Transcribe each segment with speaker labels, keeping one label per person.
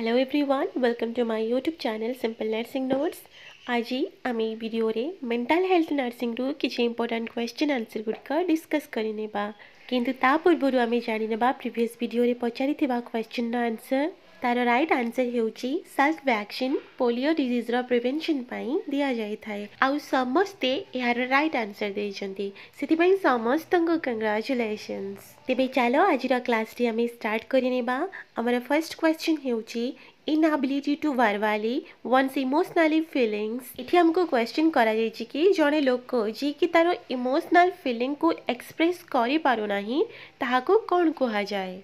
Speaker 1: Hello everyone welcome to my YouTube channel simple nursing notes আজই আমি ভিডিওরে mental health নার্সিংর কিছু ইম্পর্টাট কোয়েশ্চেন আনসর গুড়িক ডিসকস করে নেবা কিন্তু তা পূর্বর আমি জানি নেবা প্রিভিয়স ভিডিওরে পচারি কোয়েশ্চেন আনসর तार रईट आंसर होल्क भैक्सीन पोलीओ डीज्र प्रिभेनसन दि जाए आउ समे यार रईट आनसर देखते समस्त को कंग्राचुलेसन तेज चलो आज क्लास टी स्टार्ट करमर फर्स्ट क्वेश्चन हो इन आबिलिटी टू वर्वाली वन्स इमोशनाली फिलिंगस ये आमको क्वेश्चन कर जड़े लोक जी कि तार इमोशनाल फिलिंग को एक्सप्रेस कर पार ना ताकू कौन कह जाए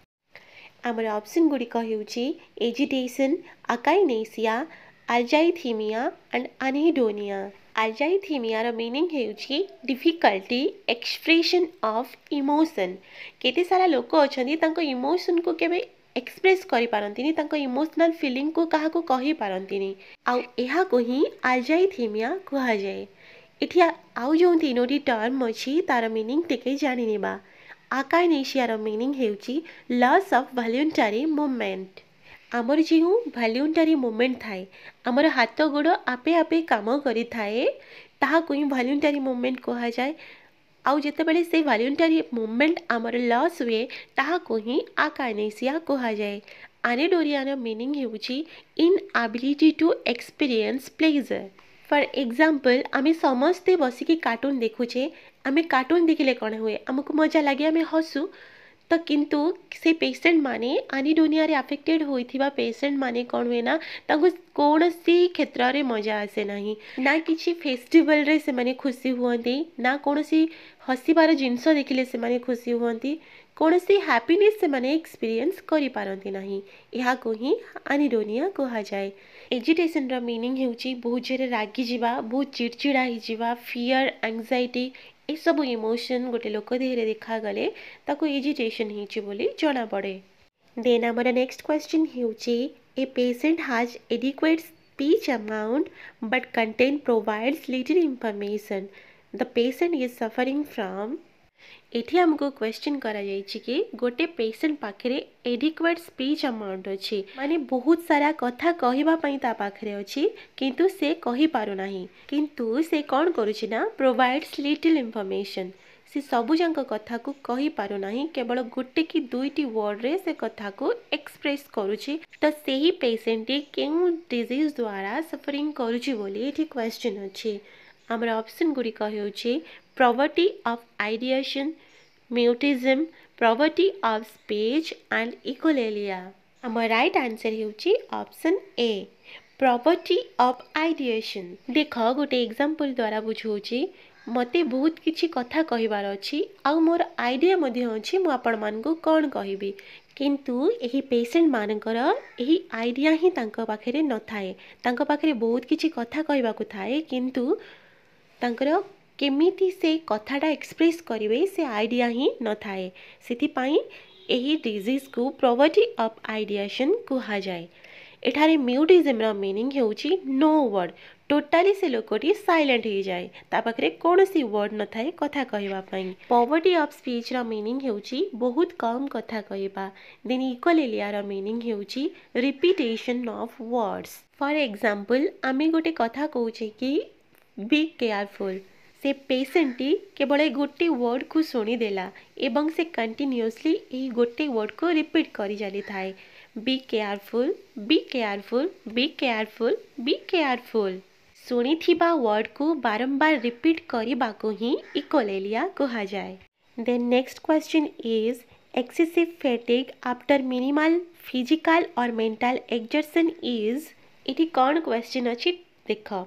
Speaker 1: ଆମର ଅପସନ୍ ଗୁଡ଼ିକ ହେଉଛି agitation akinesia alexithymia and anhedonia ଆର୍ଜାଇଥିମିଆର ମିନିଂ ହେଉଛି ଡିଫିକଲ୍ଟି ଏକ୍ସପ୍ରେସନ୍ ଅଫ୍ ଇମୋସନ୍ କେତେ ସାରା ଲୋକ ଅଛନ୍ତି ତାଙ୍କ ଇମୋସନ୍କୁ କେବେ ଏକ୍ସପ୍ରେସ୍ କରିପାରନ୍ତିନି ତାଙ୍କ ଇମୋସନାଲ୍ ଫିଲିଂକୁ କାହାକୁ କହିପାରନ୍ତିନି ଆଉ ଏହାକୁ ହିଁ ଆର୍ଜାଇଥିମିଆ କୁହାଯାଏ ଏଠି ଆଉ ଯେଉଁ ତିନୋଟି ଟର୍ମ ଅଛି ତା'ର ମିନିଂ ଟିକେ ଜାଣିନେବା ଆକାଇନେସିଆର ମିନିଂ ହେଉଛି ଲସ୍ ଅଫ୍ ଭଲ୍ୟୁଣ୍ଟାରୀ ମୁଭମେଣ୍ଟ ଆମର ଯେଉଁ ଭଲ୍ୟୁଣ୍ଟାରୀ ମୁଭମେଣ୍ଟ ଥାଏ ଆମର ହାତ ଗୋଡ଼ ଆପେ ଆପେ କାମ କରିଥାଏ ତାହାକୁ ହିଁ ଭଲ୍ୟୁଣ୍ଟାରୀ ମୁଭମେଣ୍ଟ କୁହାଯାଏ ଆଉ ଯେତେବେଳେ ସେ ଭଲ୍ୟୁଣ୍ଟାରୀ ମୁଭମେଣ୍ଟ ଆମର ଲସ୍ ହୁଏ ତାହାକୁ ହିଁ ଆକାଇନେସିଆ କୁହାଯାଏ ଆନେଡୋରିଆର ମିନିଂ ହେଉଛି inability to experience pleasure for example ଆମେ ସମସ୍ତେ ବସିକି କାର୍ଟୁନ୍ ଦେଖୁଛେ आम कार्टून देखने कौन हुए आमको मजा लगे आम हसु तो किंतु से पेसेंट माने आनीडोनिया रे अफेक्टेड होइथिबा पेसेंट माने कोन हुए ना कौन सी क्षेत्र रे मजा आसे ना ना किछि फेस्टिवल रे से माने खुशी हूँ ना कोनसी हसबार जिनस देखिले से माने खुशी हुवंती कोनसी हैप्पीनेस से माने एक्सपीरियंस करि पारंती नाही इहा कोही आनीडोनिया कोहा जाय एजिटेशन रा मीनिंग हेउची बहुत जरे रागिजा बहुत चिड़चिड़ा हि जीवा फियर एंजाइटी ଏସବୁ ଇମୋସନ୍ ଗୋଟେ ଲୋକ ଦେହରେ ଦେଖାଗଲେ ତାକୁ ଏଜିଟେସନ୍ ହେଇଛି ବୋଲି ଜଣାପଡ଼େ ଦେନ୍ ଆମର ନେକ୍ସଟ କ୍ୱେଶ୍ଚିନ୍ ହେଉଛି a patient has adequate speech amount but content provides little information the patient is suffering from ଏଠି ଆମକୁ କ୍ୱେଶ୍ଚିନ୍ କରାଯାଇଛି କି ଗୋଟେ ପେସେଣ୍ଟ ପାଖରେ ଏଡିକ୍ୱେଟ୍ ସ୍ପିଚ୍ ଆମାଉଣ୍ଟ ଅଛି ମାନେ ବହୁତ ସାରା କଥା କହିବା ପାଇଁ ତା ପାଖରେ ଅଛି କିନ୍ତୁ ସେ କହିପାରୁନାହିଁ କିନ୍ତୁ ସେ କ'ଣ କରୁଛି ନା ପ୍ରୋଭାଇଡ଼୍ସ ଲିଟିଲ୍ ଇନଫର୍ମେସନ୍ ସେ ସବୁଯାଙ୍କ କଥାକୁ କହିପାରୁନାହିଁ କେବଳ ଗୋଟେ କି ଦୁଇଟି ୱାର୍ଡ଼ରେ ସେ କଥାକୁ ଏକ୍ସପ୍ରେସ୍ କରୁଛି ତ ସେହି ପେସେଣ୍ଟଟି କେଉଁ ଡିଜିଜ୍ ଦ୍ୱାରା ସଫରିଂ କରୁଛି ବୋଲି ଏଠି କ୍ୱେଶ୍ଚିନ୍ ଅଛି ଆମର ଅପସନ୍ ଗୁଡ଼ିକ ହେଉଛି poverty of ideation, mutism, poverty of speech and echolalia. আমার রাইট আনসর হচ্ছে option A poverty of ideation দেখ গোটে এক্সাম্পল দ্বারা বুঝাଉଛି ମୋତେ ବହୁତ କିଛି କଥା କହିବାର ଅଛି ଆଉ ମୋର ଆଇଡ଼ିଆ ମଧ୍ୟ ଅଛି ମୁଁ ଆପଣମାନଙ୍କୁ କ'ଣ କହିବି କିନ୍ତୁ ଏହି ପେସେଣ୍ଟମାନଙ୍କର ଏହି ଆଇଡ଼ିଆ ହିଁ ତାଙ୍କ ପାଖରେ ନଥାଏ ତାଙ୍କ ପାଖରେ ବହୁତ କିଛି କଥା କହିବାକୁ ଥାଏ କିନ୍ତୁ ତାଙ୍କର କେମିତି ସେଇ କଥାଟା ଏକ୍ସପ୍ରେସ୍ କରିବେ ସେ ଆଇଡ଼ିଆ ହିଁ ନଥାଏ ସେଥିପାଇଁ ଏହି ଡିଜିଜ୍କୁ ପ୍ରଭର୍ଟି ଅଫ୍ ଆଇଡ଼ିଏସନ୍ କୁହାଯାଏ ଏଠାରେ ମ୍ୟୁଟିଜିମ୍ର ମିନିଂ ହେଉଛି ନୋ ୱାର୍ଡ଼ ଟୋଟାଲି ସେ ଲୋକଟି ସାଇଲେଣ୍ଟ ହୋଇଯାଏ ତା ପାଖରେ କୌଣସି ୱାର୍ଡ଼ ନଥାଏ କଥା କହିବା ପାଇଁ ପଭର୍ଟି ଅଫ୍ ସ୍ପିଚ୍ର ମିନିଂ ହେଉଛି ବହୁତ କମ୍ କଥା କହିବା ଦେନ୍ ଇକ୍ୱାଲିଲିଆର ମିନିଂ ହେଉଛି repetition of words for example ଆମେ ଗୋଟେ କଥା କହୁଛେ କି ବି କେୟାରଫୁଲ୍ ସେ ପେସେଣ୍ଟଟି କେବଳ ଏ ଗୋଟେ ୱାର୍ଡ଼କୁ ଶୁଣିଦେଲା ଏବଂ ସେ କଣ୍ଟିନ୍ୟୁଅସ୍ଲି ଏହି ଗୋଟେ ୱାର୍ଡ଼କୁ ରିପିଟ୍ କରି ଚାଲିଥାଏ be careful be careful be careful be careful ଶୁଣିଥିବା ୱାର୍ଡ଼କୁ ବାରମ୍ବାର ରିପିଟ୍ କରିବାକୁ ହିଁ ଇକୋଲେଲିଆ କୁହାଯାଏ then next question is excessive fatigue after minimal physical or mental exertion is ଏଠି କ'ଣ କ୍ୱେଶ୍ଚିନ୍ ଅଛି ଦେଖ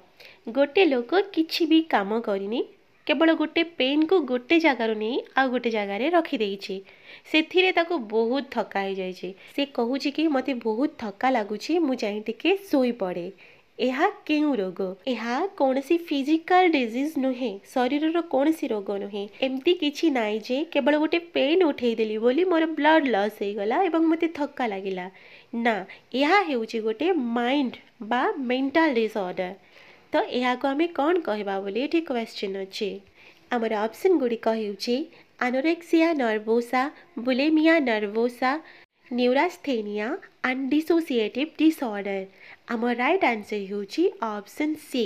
Speaker 1: ଗୋଟେ ଲୋକ କିଛି ବି କାମ କରିନି କେବଳ ଗୋଟେ ପେନ୍କୁ ଗୋଟେ ଜାଗାରୁ ନେଇ ଆଉ ଗୋଟେ ଜାଗାରେ ରଖିଦେଇଛି ସେଥିରେ ତାକୁ ବହୁତ ଥକା ହେଇଯାଇଛି ସେ କହୁଛି କି ମୋତେ ବହୁତ ଥକା ଲାଗୁଛି ମୁଁ ଯାଇ ଟିକେ ଶୋଇପଡ଼େ ଏହା କେଉଁ ରୋଗ ଏହା କୌଣସି ଫିଜିକାଲ ଡିଜିଜ୍ ନୁହେଁ ଶରୀରର କୌଣସି ରୋଗ ନୁହେଁ ଏମିତି କିଛି ନାହିଁ ଯେ କେବଳ ଗୋଟେ ପେନ୍ ଉଠେଇଦେଲି ବୋଲି ମୋର ବ୍ଲଡ୍ ଲସ୍ ହେଇଗଲା ଏବଂ ମୋତେ ଥକା ଲାଗିଲା ନା ଏହା ହେଉଛି ଗୋଟେ ମାଇଣ୍ଡ ବା ମେଣ୍ଟାଲ ଡିସଅର୍ଡ଼ର ତ ଏହାକୁ ଆମେ କ'ଣ କହିବା ବୋଲି ଏଠି କ୍ୱେଶ୍ଚିନ୍ ଅଛି ଆମର ଅପସନ୍ ଗୁଡ଼ିକ ହେଉଛି ଆନୋରେକ୍ସିଆ ନର୍ଭୋସା ବୁଲେମିଆ ନର୍ଭୋସା ନ୍ୟୁରାସ୍ଥେନିଆ ଆଣ୍ଡ ଡିସୋସିଏଟିଭ୍ ଡିସଅର୍ଡ଼ର ଆମ ରାଇଟ୍ ଆନ୍ସର୍ ହେଉଛି ଅପସନ୍ ସି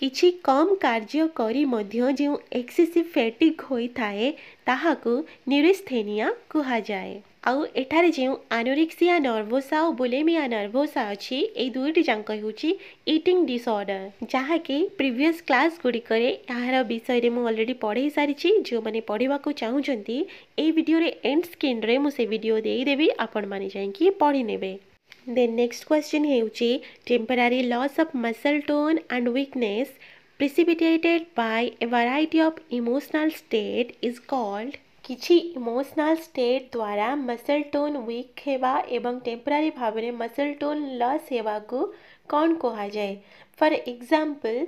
Speaker 1: କିଛି କମ୍ କାର୍ଯ୍ୟ କରି ମଧ୍ୟ ଯେଉଁ ଏକ୍ସେସିଭ୍ ଫ୍ୟାଟିଗ୍ ହୋଇଥାଏ ତାହାକୁ ନ୍ୟୁରିସ୍ଥେନିଆ କୁହାଯାଏ ଆଉ ଏଠାରେ ଯେଉଁ ଆନୋରେକ୍ସିଆ ନର୍ଭୋସା ଓ ବୁଲେମିଆ ନର୍ଭୋସା ଅଛି ଏଇ ଦୁଇଟି ଯାକ ହେଉଛି ଇଟିଂ ଡିସଅର୍ଡ଼ର ଯାହାକି ପ୍ରିଭିୟସ୍ କ୍ଲାସ୍ ଗୁଡ଼ିକରେ ଏହାର ବିଷୟରେ ମୁଁ ଅଲରେଡ଼ି ପଢ଼େଇ ସାରିଛି ଯେଉଁମାନେ ପଢ଼ିବାକୁ ଚାହୁଁଛନ୍ତି ଏଇ ଭିଡ଼ିଓରେ ଏଣ୍ଡ ସ୍କ୍ରିନ୍ରେ ମୁଁ ସେ ଭିଡ଼ିଓ ଦେଇଦେବି ଆପଣମାନେ ଯାଇକି ପଢ଼ିନେବେ ଦେନ୍ ନେକ୍ସଟ କ୍ୱେଶ୍ଚିନ୍ ହେଉଛି temporary loss of muscle tone and weakness precipitated by a variety of emotional state is called କିଛି ଇମୋସନାଲ୍ ଷ୍ଟେଟ୍ ଦ୍ୱାରା ମସଲ୍ ଟୋନ୍ ୱିକ୍ ହେବା ଏବଂ ଟେମ୍ପରାରୀ ଭାବରେ ମସଲ୍ ଟୋନ୍ ଲସ୍ ହେବାକୁ କ'ଣ କୁହାଯାଏ ଫର୍ ଏକ୍ଜାମ୍ପଲ୍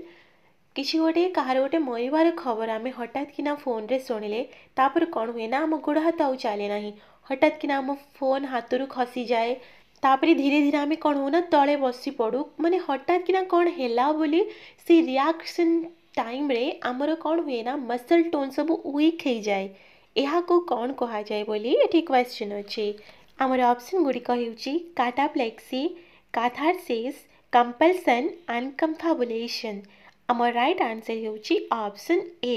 Speaker 1: କିଛି ଗୋଟେ କାହାର ଗୋଟେ ମରିବାର ଖବର ଆମେ ହଠାତ୍ କିନା ଫୋନ୍ରେ ଶୁଣିଲେ ତାପରେ କ'ଣ ହୁଏ ନା ଆମ ଗୋଡ଼ ହାତ ଆଉ ଚାଲେ ନାହିଁ ହଠାତ୍ କିନା ଆମ ଫୋନ୍ ହାତରୁ ଖସିଯାଏ ତାପରେ ଧୀରେ ଧୀରେ ଆମେ କ'ଣ ହେଉନା ତଳେ ବସିପଡ଼ୁ ମାନେ ହଠାତ୍ କିନା କ'ଣ ହେଲା ବୋଲି ସେ ରିଆକ୍ସନ୍ ଟାଇମ୍ରେ ଆମର କ'ଣ ହୁଏ ନା ମସଲ୍ ଟୋନ୍ ସବୁ ୱିକ୍ ହେଇଯାଏ ଏହାକୁ କ'ଣ କୁହାଯାଏ ବୋଲି ଏଠି କ୍ୱେଶ୍ଚିନ୍ ଅଛି ଆମର ଅପସନ୍ ଗୁଡ଼ିକ ହେଉଛି କାଟାପ୍ଲେକ୍ସି କାଥାର୍ସିସ୍ କମ୍ପଲସନ୍ ଆଣ୍ଡ କମ୍ଫାବୁଲେସନ୍ ଆମର ରାଇଟ୍ ଆନ୍ସର୍ ହେଉଛି ଅପସନ୍ ଏ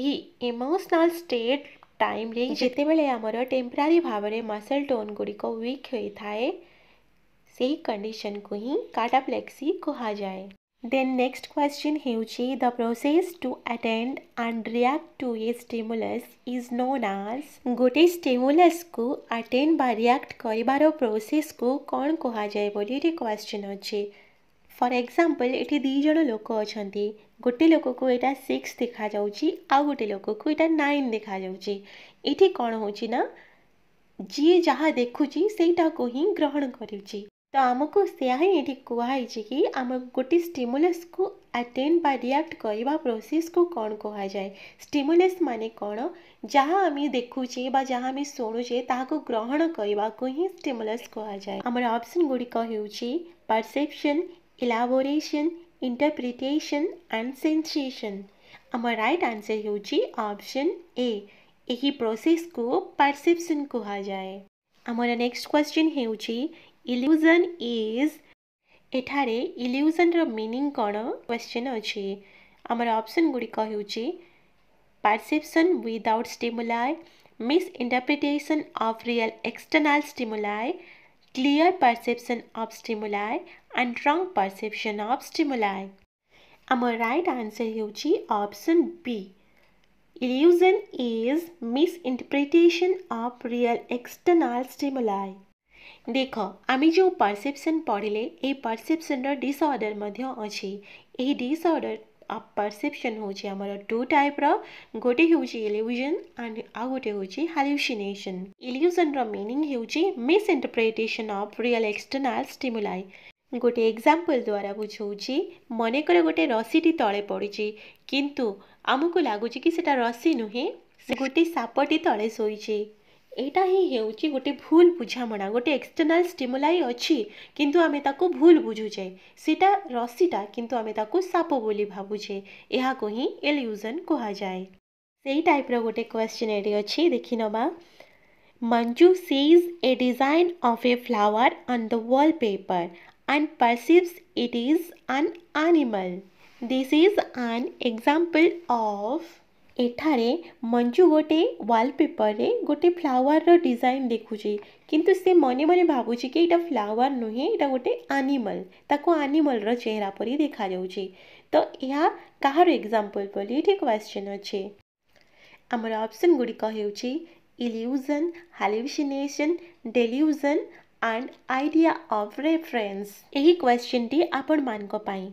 Speaker 1: ଏହି ଇମୋସନାଲ୍ ଷ୍ଟେଟ୍ ଟାଇମ୍ରେ ଯେତେବେଳେ ଆମର ଟେମ୍ପରାରୀ ଭାବରେ ମସଲ୍ ଟୋନ୍ ଗୁଡ଼ିକ ୱିକ୍ ହୋଇଥାଏ ସେହି conditionକୁ ହିଁ cataplexy କୁହାଯାଏ Then next question ହେଉଛି the process to attend and react to a stimulus is known as ଗୋଟେ stimulus-କୁ attend ବା react କରିବାର process-କୁ କ'ଣ କୁହାଯାଏ ବୋଲି ଏଠି question ଅଛି ଫର୍ ଏକ୍ଜାମ୍ପଲ୍ ଏଠି ଦୁଇ ଜଣ ଲୋକ ଅଛନ୍ତି ଗୋଟେ ଲୋକକୁ ଏଇଟା ସିକ୍ସ ଦେଖାଯାଉଛି ଆଉ ଗୋଟେ ଲୋକକୁ ଏଇଟା ନାଇନ୍ ଦେଖାଯାଉଛି ଏଠି କ'ଣ ହେଉଛି ନା ଯିଏ ଯାହା ଦେଖୁଛି ସେଇଟାକୁ ହିଁ ଗ୍ରହଣ କରୁଛି ତ ଆମକୁ ସେୟା ହିଁ ଏଠି କୁହାହେଇଛି କି ଆମେ ଗୋଟେ ଷ୍ଟିମୁଲସ୍କୁ ଆଟେଣ୍ଡ ବା ରିଆକ୍ଟ କରିବା ପ୍ରୋସେସ୍କୁ କ'ଣ କୁହାଯାଏ ଷ୍ଟିମୁଲସ୍ ମାନେ କ'ଣ ଯାହା ଆମେ ଦେଖୁଛେ ବା ଯାହା ଆମେ ଶୁଣୁଛେ ତାହାକୁ ଗ୍ରହଣ କରିବାକୁ ହିଁ ଷ୍ଟିମୁଲସ୍ କୁହାଯାଏ ଆମର ଅପସନ୍ ଗୁଡ଼ିକ ହେଉଛି perception elaboration interpretation and sensation ଆମ ରାଇଟ୍ ଆନ୍ସର୍ ହେଉଛି ଅପସନ୍ ଏ ଏହି ପ୍ରୋସେସ୍କୁ ପରସେପ୍ସନ୍ କୁହାଯାଏ ଆମର ନେକ୍ସଟ କ୍ୱେଶ୍ଚିନ୍ ହେଉଛି illusion is एठारे illusion रो meaning कौन question अच्छे आमर option गुड़ी कहियो ची perception without stimuli misinterpretation of real external stimuli clear perception of stimuli and wrong perception of stimuli आमर right answer हियो option B illusion is misinterpretation of real external stimuli ଦେଖ ଆମେ ଯେଉଁ ପରସେପ୍ସନ୍ ପଢ଼ିଲେ ଏଇ ପରସେପ୍ସନ୍ର ଡିସଅର୍ଡ଼ର୍ ମଧ୍ୟ ଅଛି ଏହି ଡିସଅର୍ଡ଼ର୍ ଅଫ୍ ପରସେପ୍ସନ୍ ହେଉଛି ଆମର ଟୁ ଟାଇପ୍ର ଗୋଟେ ହେଉଛି ଇଲ୍ୟୁଜନ୍ ଆଣ୍ଡ ଆଉ ଗୋଟେ ହେଉଛି ହାଲ୍ୟୁସିନେସନ୍ ଇଲ୍ୟୁଜନ୍ର ମିନିଂ ହେଉଛି misinterpretation of real external stimuli ଗୋଟେ ଏକ୍ଜାମ୍ପଲ୍ ଦ୍ୱାରା ବୁଝଉଛି ମନେକର ଗୋଟେ ରସିଟି ତଳେ ପଡ଼ିଛି କିନ୍ତୁ ଆମକୁ ଲାଗୁଛି କି ସେଇଟା ରସି ନୁହେଁ ସେ ଗୋଟେ ସାପଟି ତଳେ ଶୋଇଛି ଏଇଟା ହିଁ ହେଉଛି ଗୋଟେ ଭୁଲ ବୁଝାମଣା ଗୋଟେ ଏକ୍ସଟର୍ନାଲ୍ ଷ୍ଟିମୁଲାଇ ଅଛି କିନ୍ତୁ ଆମେ ତାକୁ ଭୁଲ ବୁଝୁଛେ ସେଇଟା ରସିଟା କିନ୍ତୁ ଆମେ ତାକୁ ସାପ ବୋଲି ଭାବୁଛେ ଏହାକୁ ହିଁ ଏଲ୍ୟୁଜନ୍ କୁହାଯାଏ ସେଇ ଟାଇପ୍ର ଗୋଟେ କ୍ୱେଶ୍ଚିନ୍ ଏଠି ଅଛି ଦେଖିନେବା Manju a design of a flower flower the wallpaper and perceives it is an animal this is an example of ଏଠାରେ ମଞ୍ଜୁ ଗୋଟେ ୱାଲ୍ ପେପର୍ରେ ଗୋଟେ ଫ୍ଲାୱାରର ଡିଜାଇନ୍ ଦେଖୁଛି କିନ୍ତୁ ସେ ମନେ ମନେ ଭାବୁଛି କି ଏଇଟା ଫ୍ଲାୱାର୍ ନୁହେଁ ଏଇଟା ଗୋଟେ ଆନିମଲ୍ ତାକୁ ଆନିମଲ୍ର ଚେହେରା ପରି ଦେଖାଯାଉଛି ତ ଏହା କାହାର ଏକ୍ଜାମ୍ପଲ୍ ବୋଲି ଏଠି କ୍ୱେଶ୍ଚନ୍ ଅଛି ଆମର ଅପସନ୍ ଗୁଡ଼ିକ ହେଉଛି illusion hallucination delusion and idea of reference ଏହି କ୍ୱେଶ୍ଚିନ୍ଟି ଆପଣମାନଙ୍କ ପାଇଁ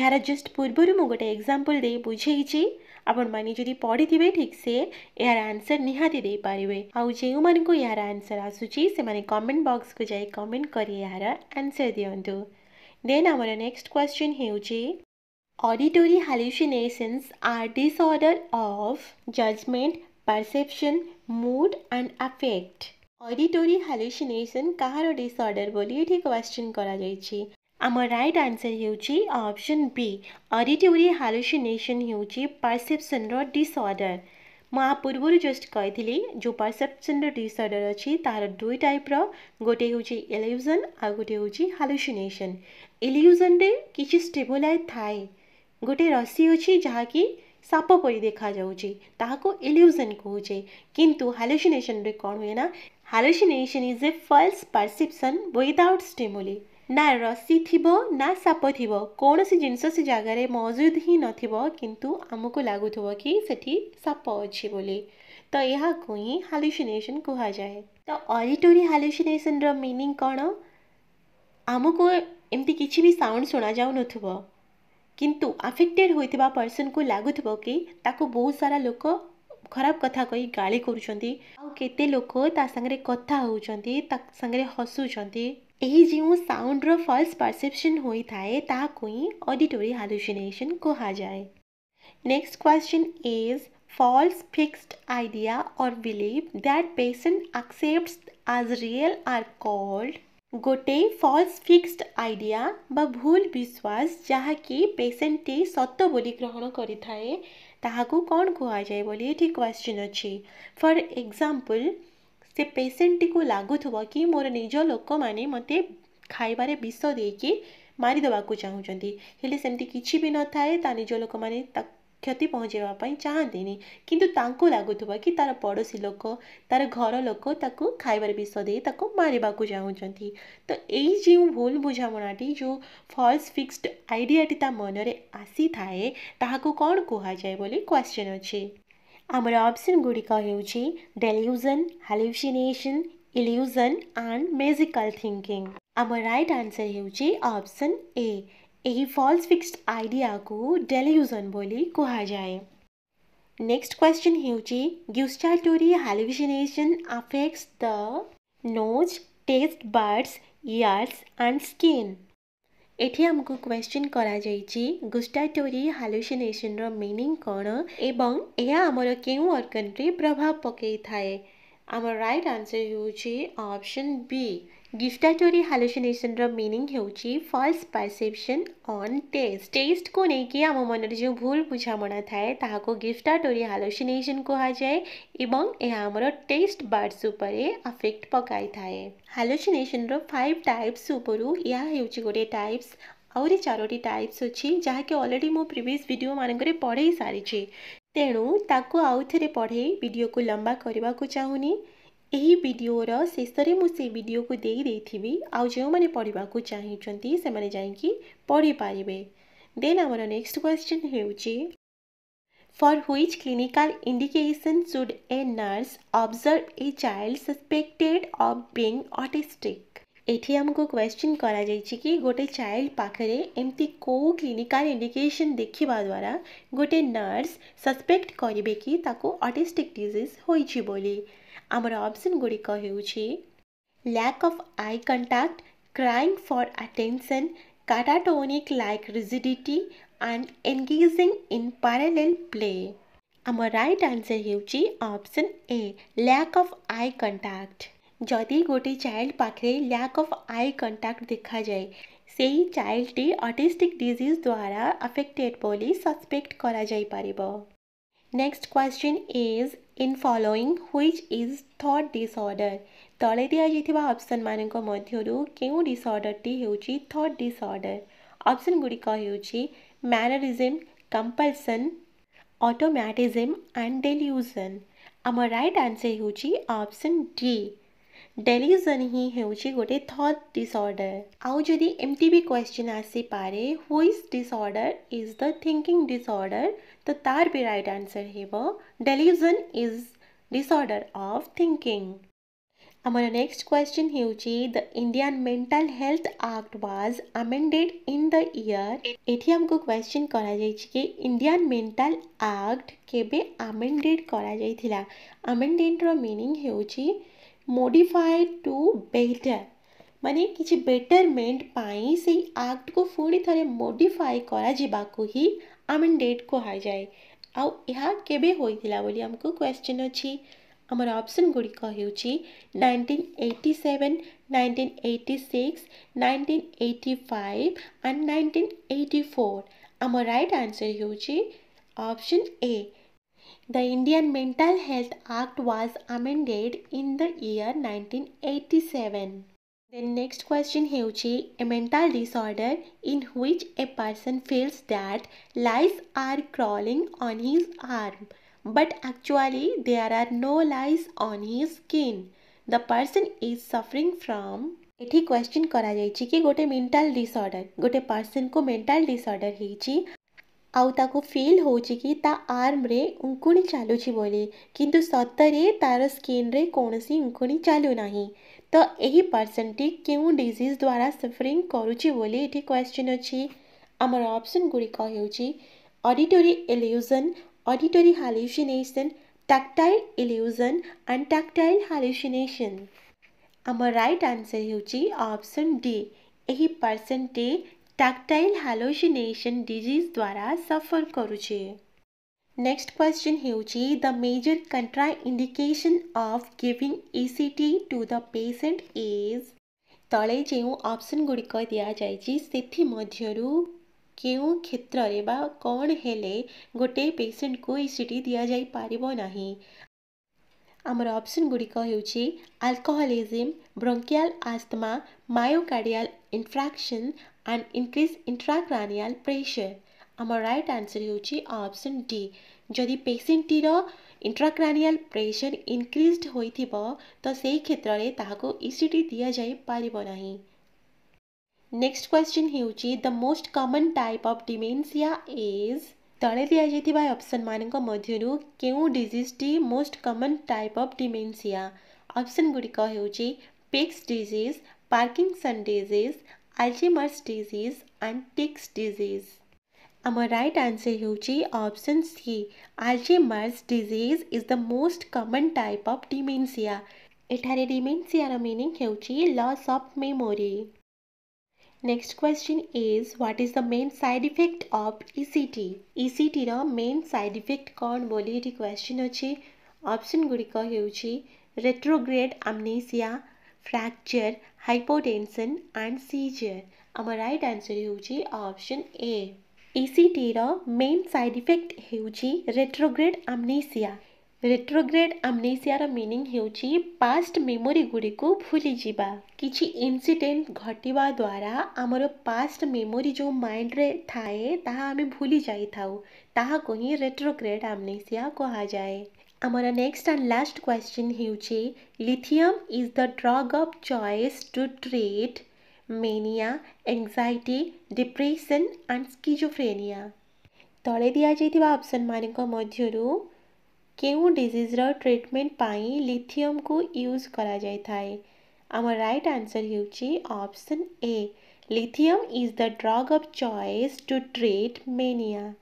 Speaker 1: ଏହାର ଜଷ୍ଟ ପୂର୍ବରୁ ମୁଁ ଗୋଟେ ଏକ୍ଜାମ୍ପଲ୍ ଦେଇ ବୁଝେଇଛି ଆପଣମାନେ ଯଦି ପଢ଼ିଥିବେ ଠିକ୍ସେ ଏହାର ଆନ୍ସର୍ ନିହାତି ଦେଇପାରିବେ ଆଉ ଯେଉଁମାନଙ୍କୁ ଏହାର ଆନ୍ସର୍ ଆସୁଛି ସେମାନେ କମେଣ୍ଟ ବକ୍ସକୁ ଯାଇ କମେଣ୍ଟ କରି ଏହାର ଆନ୍ସର୍ ଦିଅନ୍ତୁ ଦେନ୍ ଆମର ନେକ୍ସଟ କ୍ୱେଶ୍ଚିନ୍ ହେଉଛି auditory hallucinations are disorder of judgment perception mood and affect auditory hallucination କାହାର ଡିସଅର୍ଡ଼ର୍ ବୋଲି ଏଠି କ୍ୱେଶ୍ଚିନ୍ କରାଯାଇଛି Our right answer is option B. Auditory hallucination is perception disorder. ମୁଁ ଆ ପୂର୍ବରୁ ଜଷ୍ଟ କହିଥିଲି ଯେଉଁ ପରସେପ୍ସନ୍ର ଡିସଅର୍ଡ଼ର ଅଛି ତାହାର ଦୁଇ ଟାଇପ୍ର ଗୋଟେ ହେଉଛି ଇଲ୍ୟୁଜନ୍ ଆଉ ଗୋଟେ ହେଉଛି ହାଲୁସିନେସନ୍ ଇଲ୍ୟୁଜନ୍ରେ କିଛି ଷ୍ଟେବୁଲାଇ ଥାଏ ଗୋଟେ ରସି ଅଛି ଯାହାକି ସାପ ପରି ଦେଖାଯାଉଛି ତାହାକୁ ଇଲ୍ୟୁଜନ୍ କହୁଛେ କିନ୍ତୁ ହାଲୁସିନେସନ୍ରେ କ'ଣ ହୁଏ ନା hallucination is a false perception without stimuli ନା ରସି ଥିବ ନା ସାପ ଥିବ କୌଣସି ଜିନିଷ ସେ ଜାଗାରେ ମଜୁଦ ହିଁ ନଥିବ କିନ୍ତୁ ଆମକୁ ଲାଗୁଥିବ କି ସେଠି ସାପ ଅଛି ବୋଲି ତ ଏହାକୁ ହିଁ ହାଲୁସିନେସନ୍ କୁହାଯାଏ ତ ଅରିଟୋରି ହାଲୁସିନେସନ୍ର ମିନିଂ କ'ଣ ଆମକୁ ଏମିତି କିଛି ବି ସାଉଣ୍ଡ ଶୁଣାଯାଉନଥିବ କିନ୍ତୁ ଆଫେକ୍ଟେଡ଼୍ ହୋଇଥିବା ପର୍ସନ୍କୁ ଲାଗୁଥିବ କି ତାକୁ ବହୁତ ସାରା ଲୋକ ଖରାପ କଥା କହି ଗାଳି କରୁଛନ୍ତି ଆଉ କେତେ ଲୋକ ତା ସାଙ୍ଗରେ କଥା ହେଉଛନ୍ତି ତା ସାଙ୍ଗରେ ହସୁଛନ୍ତି यही जो साउंड रल्स परसेपन होता ऑडिटोरी हालुसिनेशन कह जाए next question is false fixed idea और believe that patient accept as real are called गोटे फल्स फिक्सड आईडिया भूल विश्वास जहाँकि पेसेंटटी सत बोली ग्रहण करें कौन कह जाए बोली क्वेश्चन अच्छे फर एग्जांपल ସେ ପେସେଣ୍ଟଟିକୁ ଲାଗୁଥିବ କି ମୋର ନିଜ ଲୋକମାନେ ମୋତେ ଖାଇବାରେ ବିଷ ଦେଇକି ମାରିଦେବାକୁ ଚାହୁଁଛନ୍ତି ହେଲେ ସେମିତି କିଛି ବି ନଥାଏ ତା ନିଜ ଲୋକମାନେ ତା କ୍ଷତି ପହଞ୍ଚାଇବା ପାଇଁ ଚାହାନ୍ତିନି କିନ୍ତୁ ତାଙ୍କୁ ଲାଗୁଥିବ କି ତା'ର ପଡ଼ୋଶୀ ଲୋକ ତା'ର ଘର ଲୋକ ତାକୁ ଖାଇବାରେ ବିଷ ଦେଇ ତାକୁ ମାରିବାକୁ ଚାହୁଁଛନ୍ତି ତ ଏଇ ଯେଉଁ ଭୁଲ ବୁଝାମଣାଟି ଯେଉଁ ଫଲ୍ସ ଫିକ୍ସଡ଼୍ ଆଇଡ଼ିଆଟି ତା ମନରେ ଆସିଥାଏ ତାହାକୁ କ'ଣ କୁହାଯାଏ ବୋଲି କ୍ୱେଶ୍ଚନ୍ ଅଛି आम अपसन गुड़िकल्यूजन hallucination illusion and magical thinking आम रईट आंसर होप्शन ए यही फल्स फिक्सड आईडिया को डेल्यूजन बोली जाए नेक्स्ट क्वेश्चन होस्टाटोरी hallucination affect the nose taste buds ears and skin এতিয়া আমাক কওশ্চেন করা যায় জি গুস্টাটরি হ্যালুসিনেশনর মিনিং কোনার এবং এয়া আমর কেও অর্গানিক প্রভাব পকেই থায়ে আমর রাইট আনসার হিউ জি অপশন বি गिफ्टाटोरी रिनिंग रीनिंग फल्स परसेप्शन अन् टेस्ट टेस्ट को लेकिन आम मन जो भूल बुझाणा थाए ता गिफ्टाटोरी यह आम टेस्ट बार्डस अफेक्ट पकाई थाए हालासीनेसन टाइप्स यह गोटे टाइप्स आहरी चारोटी टाइप्स अच्छी जहाँकि अलरेडी मो प्रिस् भिड मानक पढ़े सारी तेणु ताकू आउ थे पढ़े भिड को लंबा करने को चाहूनी ଏହି ଭିଡ଼ିଓର ଶେଷରେ ମୁଁ ସେ ଭିଡ଼ିଓକୁ ଦେଇ ଦେଇଥିବି ଆଉ ଯେଉଁମାନେ ପଢ଼ିବାକୁ ଚାହୁଁଛନ୍ତି ସେମାନେ ଯାଇକି ପଢ଼ିପାରିବେ ଦେନ୍ ଆମର ନେକ୍ସଟ କ୍ୱେଶ୍ଚିନ୍ ହେଉଛି for which clinical indication should a nurse observe a child suspected of being autistic ଏଠି ଆମକୁ କ୍ୱେଶ୍ଚିନ୍ କରାଯାଇଛି କି ଗୋଟେ ଚାଇଲ୍ଡ ପାଖରେ ଏମିତି କେଉଁ କ୍ଲିନିକାଲ୍ ଇଣ୍ଡିକେସନ୍ ଦେଖିବା ଦ୍ୱାରା ଗୋଟେ ନର୍ସ ସସ୍ପେକ୍ଟ କରିବେ କି ତାକୁ ଅଟିଷ୍ଟିକ୍ ଡିଜିଜ୍ ହୋଇଛି ବୋଲି ଆମର ଅପସନ୍ ଗୁଡ଼ିକ ହେଉଛି lack of eye contact crying for attention catatonic like rigidity and engaging in parallel play ଆମ ରାଇଟ୍ ଆନ୍ସର୍ ହେଉଛି option A lack of eye contact ଯଦି ଗୋଟେ ଚାଇଲ୍ଡ ପାଖରେ ଲ୍ୟାକ୍ ଅଫ୍ ଆଇ କଣ୍ଟାକ୍ଟ ଦେଖାଯାଏ ସେହି ଚାଇଲ୍ଡଟି ଅଟିଷ୍ଟିକ୍ ଡିଜିଜ୍ ଦ୍ୱାରା ଆଫେକ୍ଟେଡ଼୍ ବୋଲି ସସ୍ପେକ୍ଟ କରାଯାଇପାରିବ next question is in following which is thought disorder तले दि जापसन मानक केसअर्डर टी हो थॉट डिसऑर्डर अपसन गुड़िक mannerism compulsion automatism and delusion आम right answer option D delusion ही हो गए थॉट डिसऑर्डर आउ जदि एमती क्वेश्चन आसी पारे which disorder is the thinking disorder तो तार भी राइट आंसर है वो delusion is disorder of thinking. Our next question, Huji. The Indian Mental Health Act was amended in the year. एठी हमको question करा जाई छी कि Indian Mental Act केबे amended करा जाई थिला. Amended row meaning हेउची modified to better. ମାନେ କିଛି ବେଟରମେଣ୍ଟ ପାଇଁ ସେଇ ଆକ୍ଟକୁ ପୁଣି ଥରେ ମୋଡିଫାଏ କରାଯିବାକୁ ହିଁ ଆମେଣ୍ଡେଟ୍ କୁହାଯାଏ ଆଉ ଏହା କେବେ ହୋଇଥିଲା ବୋଲି ଆମକୁ କ୍ୱେଶ୍ଚିନ୍ ଅଛି ଆମର ଅପସନ୍ ଗୁଡ଼ିକ ହେଉଛି nineteen eighty seven nineteen eighty six nineteen eighty five and nineteen eighty four ଆମ ରାଇଟ୍ ଆନ୍ସର୍ ହେଉଛି option A the Indian The Indian act was amended in the in nineteen eighty seven Then next question Heuchi, a mental disorder in which a person feels that lies are crawling on his arm, but actually there are no lies on his skin. The person is suffering from ଏଠି question କରାଯାଇଛି କି ଗୋଟେ mental ଡିସଅର୍ଡ଼ର ଗୋଟେ ପର୍ସନ୍କୁ mental ଡିସଅର୍ଡ଼ର ହେଇଛି ଆଉ ତାକୁ feel ହେଉଛି କି ତା ଆର୍ମରେ ଉଙ୍କୁଣି ଚାଲୁଛି ବୋଲି କିନ୍ତୁ ସତରେ ତା'ର ସ୍କିନ୍ରେ କୌଣସି ଉଙ୍କୁଣି ଚାଲୁନାହିଁ ତ ଏହି ପର୍ସନ୍ଟି କେଉଁ ଡିଜିଜ୍ ଦ୍ୱାରା ସଫରିଂ କରୁଛି ବୋଲି ଏଠି କ୍ୱେଶ୍ଚିନ୍ ଅଛି ଆମର ଅପସନ୍ ଗୁଡ଼ିକ ହେଉଛି auditory illusion auditory hallucination tactile illusion and tactile hallucination ଆମ ରାଇଟ୍ ଆନ୍ସର୍ ହେଉଛି ଅପସନ୍ ଡି ଏହି ପର୍ସନ୍ଟି ଟାକ୍ଟାଇଲ୍ ହାଲୁସିନେସନ୍ ଡିଜିଜ୍ ଦ୍ୱାରା ସଫର୍ କରୁଛି Next question Huji. The major contraindication of giving ECT to the patient is ତଳେ ଯେଉଁ ଅପସନ୍ ଗୁଡ଼ିକ ଦିଆଯାଇଛି ସେଥିମଧ୍ୟରୁ କେଉଁ କ୍ଷେତ୍ରରେ ବା କ'ଣ ହେଲେ ଗୋଟେ ପେସେଣ୍ଟକୁ ଇ ସି ଟି ଦିଆଯାଇପାରିବ ନାହିଁ ଆମର ଅପସନ୍ ଗୁଡ଼ିକ ହେଉଛି alcoholism bronchial asthma myocardial infarction and increase intracranial pressure आम रईट आंसर हो डी जदि पेसेंटर इंट्राक्रानियाल प्रेसर इनक्रिज हो तो से क्षेत्र में ताको इसीटी दि जापरना नेक्स्ट क्वेश्चन हो the most common type of dementia is तले दि ऑप्शन मान मध्य डिजिजटी most common type of dementia option गुड़िक Pick's disease Parkinson disease Alzheimer's disease and tics disease Our right answer Yuji option C. Alzheimer's disease is the most common type of dementia. Itari dementia meaning Yuji loss of memory. Next question is what is the main side effect of ECT? ECT ra main side effect con volity question achi. Option gurika Yuji retrograde amnesia, fracture, hypotension and seizure. Our right answer Yuji option A. ଇସିଟିର main side effect ହେଉଛି retrograde ଆମ୍ନେସିଆ ରେଟ୍ରୋଗ୍ରେଡ଼୍ ଆମ୍ନେସିଆର meaning ହେଉଛି past ମେମୋରିଗୁଡ଼ିକୁ ଭୁଲିଯିବା କିଛି incident ଘଟିବା ଦ୍ୱାରା ଆମର past memory ଯେଉଁ ମାଇଣ୍ଡରେ ଥାଏ ତାହା ଆମେ ଭୁଲି ଯାଇଥାଉ ତାହାକୁ ହିଁ ରେଟ୍ରୋଗ୍ରେଡ଼୍ ଆମ୍ନେସିଆ କୁହାଯାଏ ଆମର ନେକ୍ସଟ ଆଣ୍ଡ ଲାଷ୍ଟ କ୍ୱେଶ୍ଚିନ୍ ହେଉଛି lithium is the drug of choice to treat mania anxiety depression and schizophrenia तले दि दिजाई अपसन मानक डिजिज्र ट्रिटमेंट पर लिथियम को यूज करम कराए था answer option A lithium is the drug of choice to treat mania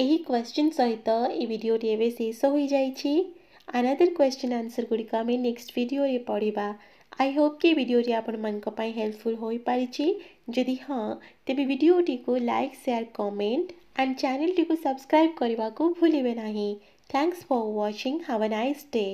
Speaker 1: question सहित ये भिडटे शेष हो जाए अनादर क्वेश्चन आंसर गुड़िक नेक्स्ट भिडे पढ़ा આઈ હોપ કે વિડીયોટી આપણମାନଙ୍କ ପାଇଁ ହେଲ୍ପଫୁଲ୍ ହୋଇପାରିଛି ଯଦି ହଁ ତେବେ ଭିଡ଼ିଓଟିକୁ ଲାଇକ୍ ସେୟାର କମେଣ୍ଟ ଆଣ୍ଡ ଚ୍ୟାନେଲ୍ଟିକୁ ସବସ୍କ୍ରାଇବ୍ କରିବାକୁ ଭୁଲିବେ ନାହିଁ thanks for watching have a nice day